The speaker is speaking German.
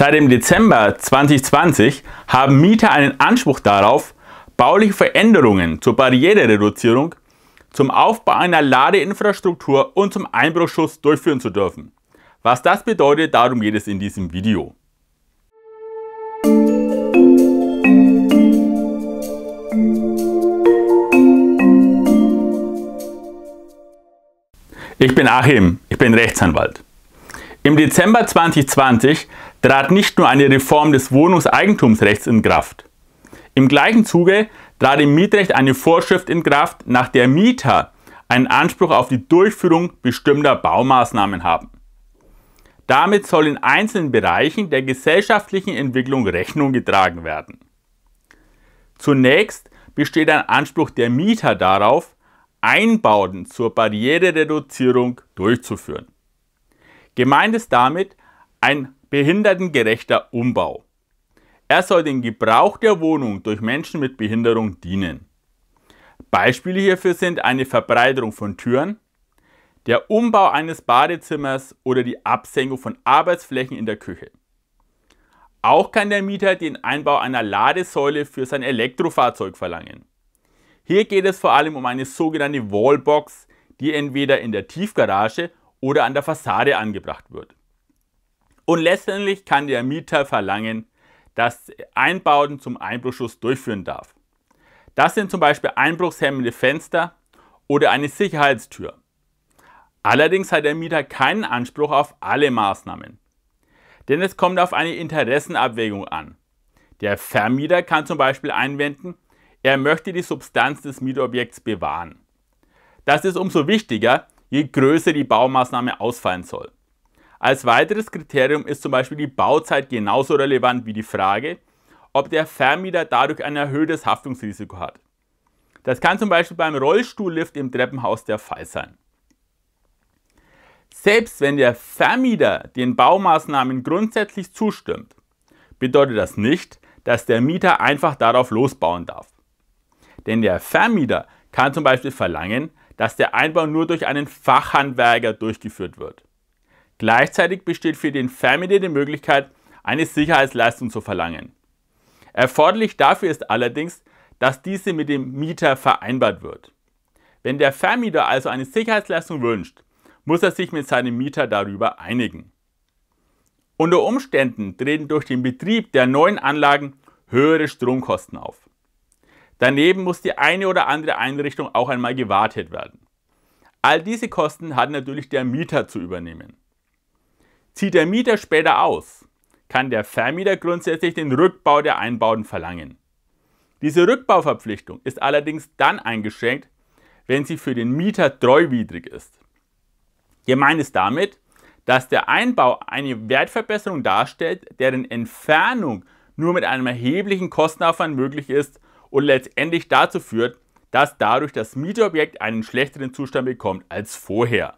Seit dem Dezember 2020 haben Mieter einen Anspruch darauf, bauliche Veränderungen zur Barrierereduzierung, zum Aufbau einer Ladeinfrastruktur und zum Einbruchschutz durchführen zu dürfen. Was das bedeutet, darum geht es in diesem Video. Ich bin Achim, ich bin Rechtsanwalt. Im Dezember 2020 trat nicht nur eine Reform des Wohnungseigentumsrechts in Kraft. Im gleichen Zuge trat im Mietrecht eine Vorschrift in Kraft, nach der Mieter einen Anspruch auf die Durchführung bestimmter Baumaßnahmen haben. Damit soll in einzelnen Bereichen der gesellschaftlichen Entwicklung Rechnung getragen werden. Zunächst besteht ein Anspruch der Mieter darauf, Einbauten zur Barrierereduzierung durchzuführen. Gemeint ist damit ein behindertengerechter Umbau. Er soll den Gebrauch der Wohnung durch Menschen mit Behinderung dienen. Beispiele hierfür sind eine Verbreiterung von Türen, der Umbau eines Badezimmers oder die Absenkung von Arbeitsflächen in der Küche. Auch kann der Mieter den Einbau einer Ladesäule für sein Elektrofahrzeug verlangen. Hier geht es vor allem um eine sogenannte Wallbox, die entweder in der Tiefgarage oder an der Fassade angebracht wird. Und letztendlich kann der Mieter verlangen, dass Einbauten zum Einbruchschuss durchführen darf. Das sind zum Beispiel einbruchshemmende Fenster oder eine Sicherheitstür. Allerdings hat der Mieter keinen Anspruch auf alle Maßnahmen. Denn es kommt auf eine Interessenabwägung an. Der Vermieter kann zum Beispiel einwenden, er möchte die Substanz des Mietobjekts bewahren. Das ist umso wichtiger, je größer die Baumaßnahme ausfallen soll. Als weiteres Kriterium ist zum Beispiel die Bauzeit genauso relevant wie die Frage, ob der Vermieter dadurch ein erhöhtes Haftungsrisiko hat. Das kann zum Beispiel beim Rollstuhllift im Treppenhaus der Fall sein. Selbst wenn der Vermieter den Baumaßnahmen grundsätzlich zustimmt, bedeutet das nicht, dass der Mieter einfach darauf losbauen darf. Denn der Vermieter kann zum Beispiel verlangen, dass der Einbau nur durch einen Fachhandwerker durchgeführt wird. Gleichzeitig besteht für den Vermieter die Möglichkeit, eine Sicherheitsleistung zu verlangen. Erforderlich dafür ist allerdings, dass diese mit dem Mieter vereinbart wird. Wenn der Vermieter also eine Sicherheitsleistung wünscht, muss er sich mit seinem Mieter darüber einigen. Unter Umständen treten durch den Betrieb der neuen Anlagen höhere Stromkosten auf. Daneben muss die eine oder andere Einrichtung auch einmal gewartet werden. All diese Kosten hat natürlich der Mieter zu übernehmen. Zieht der Mieter später aus, kann der Vermieter grundsätzlich den Rückbau der Einbauten verlangen. Diese Rückbauverpflichtung ist allerdings dann eingeschränkt, wenn sie für den Mieter treuwidrig ist. Gemeint ist damit, dass der Einbau eine Wertverbesserung darstellt, deren Entfernung nur mit einem erheblichen Kostenaufwand möglich ist und letztendlich dazu führt, dass dadurch das Mieterobjekt einen schlechteren Zustand bekommt als vorher.